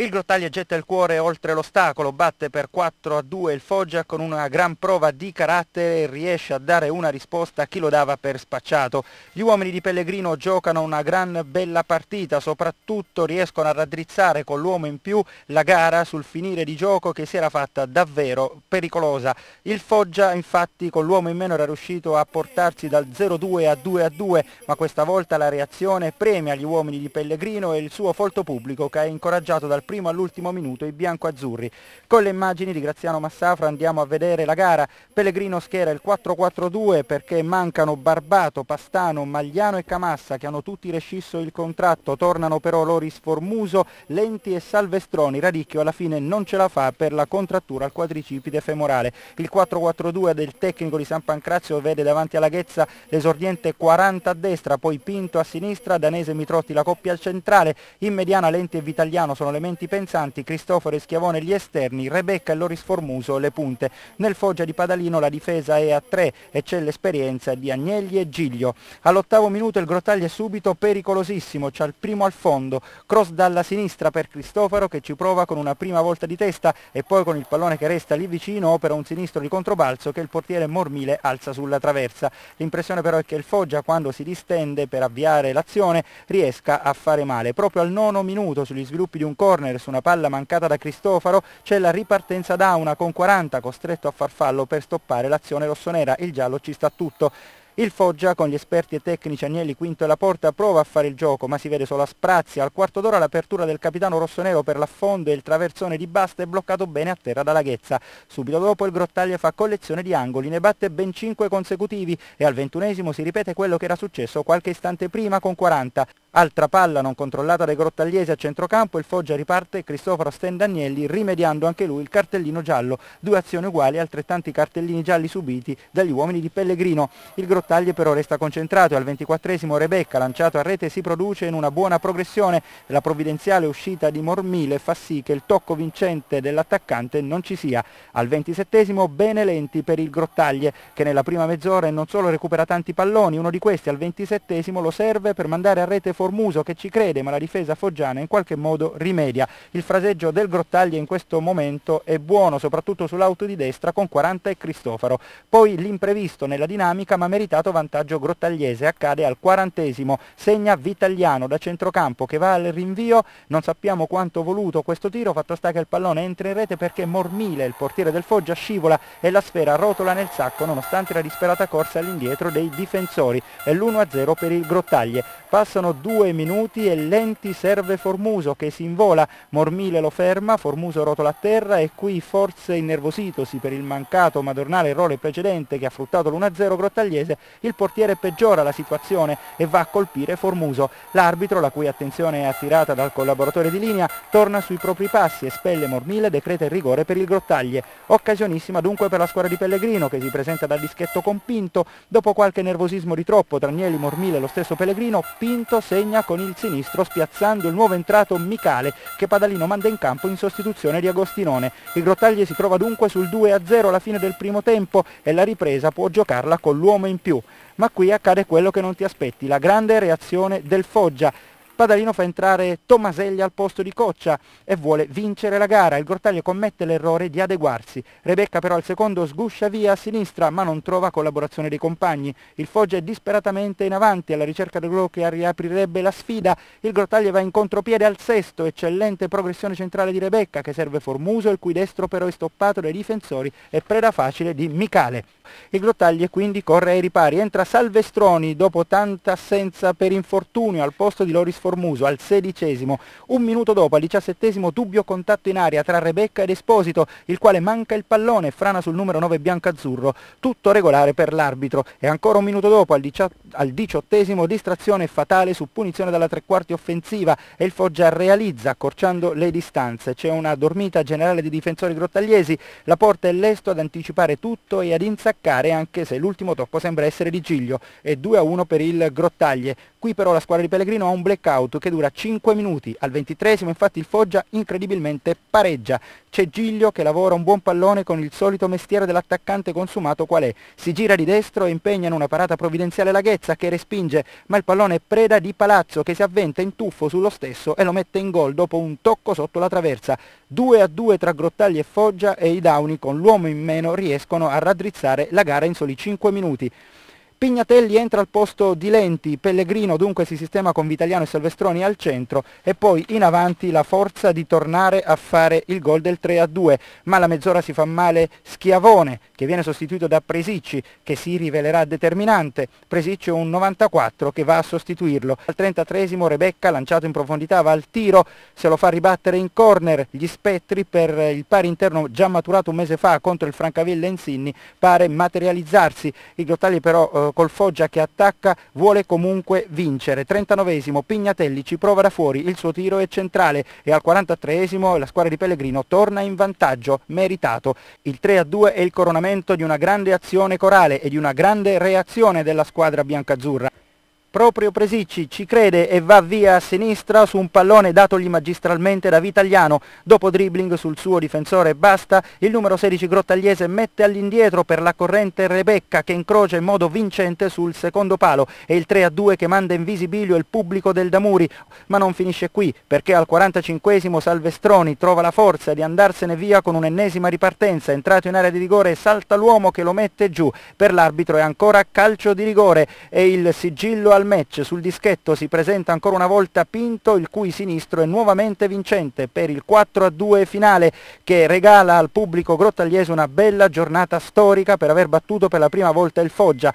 Il Grottaglia getta il cuore oltre l'ostacolo, batte per 4 a 2 il Foggia con una gran prova di carattere e riesce a dare una risposta a chi lo dava per spacciato. Gli uomini di Pellegrino giocano una gran bella partita, soprattutto riescono a raddrizzare con l'uomo in più la gara sul finire di gioco che si era fatta davvero pericolosa. Il Foggia infatti con l'uomo in meno era riuscito a portarsi dal 0-2 a 2-2, ma questa volta la reazione premia gli uomini di Pellegrino e il suo folto pubblico che è incoraggiato dal primo all'ultimo minuto i bianco-azzurri. Con le immagini di Graziano Massafra andiamo a vedere la gara. Pellegrino schiera il 4-4-2 perché mancano Barbato, Pastano, Magliano e Camassa che hanno tutti rescisso il contratto. Tornano però Loris Formuso, Lenti e Salvestroni. Radicchio alla fine non ce la fa per la contrattura al quadricipite femorale. Il 4-4-2 del tecnico di San Pancrazio vede davanti alla Ghezza l'esordiente 40 a destra, poi Pinto a sinistra, Danese e Mitrotti la coppia al centrale, in mediana Lenti e Vitaliano sono elementi davanti Pensanti, Cristoforo e Schiavone gli esterni, Rebecca e Loris Formuso le punte. Nel Foggia di Padalino la difesa è a 3 e c'è l'esperienza di Agnelli e Giglio. All'ottavo minuto il Grottaglia è subito pericolosissimo, c'è il primo al fondo, cross dalla sinistra per Cristoforo che ci prova con una prima volta di testa e poi con il pallone che resta lì vicino opera un sinistro di controbalzo che il portiere Mormile alza sulla traversa. L'impressione però è che il Foggia quando si distende per avviare l'azione riesca a fare male. Proprio al nono minuto sugli sviluppi di un corner corner su una palla mancata da Cristofaro, c'è la ripartenza da una con 40 costretto a far fallo per stoppare l'azione rossonera, il giallo ci sta tutto. Il Foggia, con gli esperti e tecnici Agnelli, Quinto e La Porta, prova a fare il gioco, ma si vede solo a sprazzi. Al quarto d'ora l'apertura del capitano rossonero per l'affondo e il traversone di Basta è bloccato bene a terra da Laghezza. Subito dopo il Grottaglia fa collezione di angoli, ne batte ben 5 consecutivi e al ventunesimo si ripete quello che era successo qualche istante prima con 40. Altra palla non controllata dai grottagliesi a centrocampo, il Foggia riparte, Cristoforo Stendagnelli rimediando anche lui il cartellino giallo, due azioni uguali, altrettanti cartellini gialli subiti dagli uomini di Pellegrino. Il grottaglie però resta concentrato e al 24 Rebecca lanciato a rete si produce in una buona progressione, la provvidenziale uscita di Mormile fa sì che il tocco vincente dell'attaccante non ci sia. Al 27 bene lenti per il grottaglie che nella prima mezz'ora non solo recupera tanti palloni, uno di questi al 27 lo serve per mandare a rete Formuso che ci crede ma la difesa foggiana in qualche modo rimedia. Il fraseggio del Grottaglia in questo momento è buono soprattutto sull'auto di destra con 40 e Cristofaro. Poi l'imprevisto nella dinamica ma meritato vantaggio grottagliese accade al quarantesimo. Segna Vitaliano da centrocampo che va al rinvio. Non sappiamo quanto voluto questo tiro, fatto sta che il pallone entra in rete perché Mormile, il portiere del Foggia, scivola e la sfera rotola nel sacco nonostante la disperata corsa all'indietro dei difensori. È l'1-0 per il Grottaglie. Passano due due minuti e Lenti serve Formuso che si invola, Mormile lo ferma, Formuso rotola a terra e qui forse innervositosi per il mancato madornale errore precedente che ha fruttato l'1-0 Grottagliese, il portiere peggiora la situazione e va a colpire Formuso. L'arbitro, la cui attenzione è attirata dal collaboratore di linea, torna sui propri passi, e spelle Mormile, decreta il rigore per il Grottaglie. Occasionissima dunque per la squadra di Pellegrino che si presenta dal dischetto con Pinto, dopo qualche nervosismo di troppo tra Agnelli, Mormile e lo stesso Pellegrino, Pinto se segna con il sinistro spiazzando il nuovo entrato Micale che Padalino manda in campo in sostituzione di Agostinone. Il Grottaglie si trova dunque sul 2-0 alla fine del primo tempo e la ripresa può giocarla con l'uomo in più. Ma qui accade quello che non ti aspetti, la grande reazione del Foggia. Padalino fa entrare Tomaselli al posto di Coccia e vuole vincere la gara. Il Grottaglio commette l'errore di adeguarsi. Rebecca però al secondo sguscia via a sinistra ma non trova collaborazione dei compagni. Il Foggia è disperatamente in avanti alla ricerca del gol che riaprirebbe la sfida. Il Grottaglio va in contropiede al sesto, eccellente progressione centrale di Rebecca che serve Formuso il cui destro però è stoppato dai difensori e preda facile di Micale. Il Grottaglie quindi corre ai ripari, entra Salvestroni dopo tanta assenza per infortunio al posto di Loris Formuso Formuso al sedicesimo. Un minuto dopo, al diciassettesimo, dubbio contatto in aria tra Rebecca ed Esposito, il quale manca il pallone e frana sul numero 9 biancazzurro. Tutto regolare per l'arbitro. E ancora un minuto dopo, al, dici- al diciottesimo, distrazione fatale su punizione dalla tre quarti offensiva e il Foggia realizza accorciando le distanze. C'è una dormita generale di difensori grottagliesi, la porta è lesto ad anticipare tutto e ad insaccare anche se l'ultimo tocco sembra essere di Giglio e 2 a 1 per il Grottaglie. Qui però la squadra di Pellegrino ha un blackout out che dura 5 minuti. Al ventitresimo infatti il Foggia incredibilmente pareggia. C'è Giglio che lavora un buon pallone con il solito mestiere dell'attaccante consumato qual è. Si gira di destro e impegna in una parata provvidenziale la Ghezza che respinge, ma il pallone è preda di Palazzo che si avventa in tuffo sullo stesso e lo mette in gol dopo un tocco sotto la traversa. 2 a 2 tra Grottagli e Foggia e i Downi con l'uomo in meno riescono a raddrizzare la gara in soli 5 minuti. Pignatelli entra al posto di Lenti, Pellegrino dunque si sistema con Vitaliano e Salvestroni al centro e poi in avanti la forza di tornare a fare il gol del 3-2, ma la mezz'ora si fa male Schiavone che viene sostituito da Presicci che si rivelerà determinante, Presicci un 94 che va a sostituirlo, al 33 Rebecca lanciato in profondità va al tiro, se lo fa ribattere in corner, gli spettri per il pari interno già maturato un mese fa contro il Francavilla Insinni pare materializzarsi, i grottagli però eh, col Foggia che attacca vuole comunque vincere. 39esimo Pignatelli ci prova da fuori, il suo tiro è centrale e al 43esimo la squadra di Pellegrino torna in vantaggio, meritato. Il 3-2 è il coronamento di una grande azione corale e di una grande reazione della squadra biancazzurra. Proprio Presicci ci crede e va via a sinistra su un pallone datogli magistralmente da Vitaliano. Dopo dribbling sul suo difensore Basta, il numero 16 Grottagliese mette all'indietro per la corrente Rebecca che incrocia in modo vincente sul secondo palo e il 3-2 che manda in visibilio il pubblico del Damuri. Ma non finisce qui perché al 45 Salvestroni trova la forza di andarsene via con un'ennesima ripartenza. Entrato in area di rigore salta l'uomo che lo mette giù. Per l'arbitro è ancora calcio di rigore e il sigillo al match sul dischetto si presenta ancora una volta Pinto il cui sinistro è nuovamente vincente per il 4-2 finale che regala al pubblico grottagliese una bella giornata storica per aver battuto per la prima volta il Foggia.